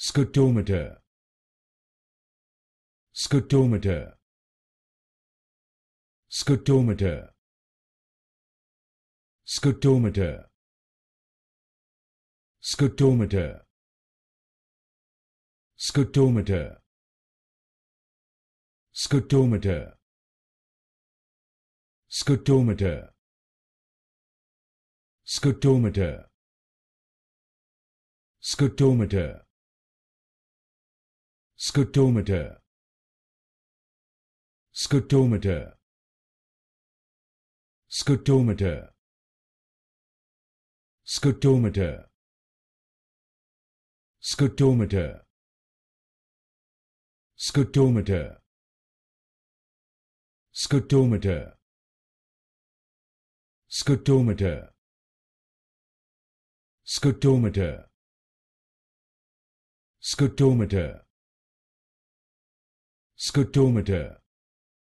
Scotometer. Scotometer. Scotometer. Scotometer. Scotometer. Scotometer. Scotometer. Scotometer. scutometer scutometer Scotometer. Scotometer. Scotometer. Scotometer. Scotometer. Scotometer. Scotometer. Scotometer. scutometer scutometer Scotometer.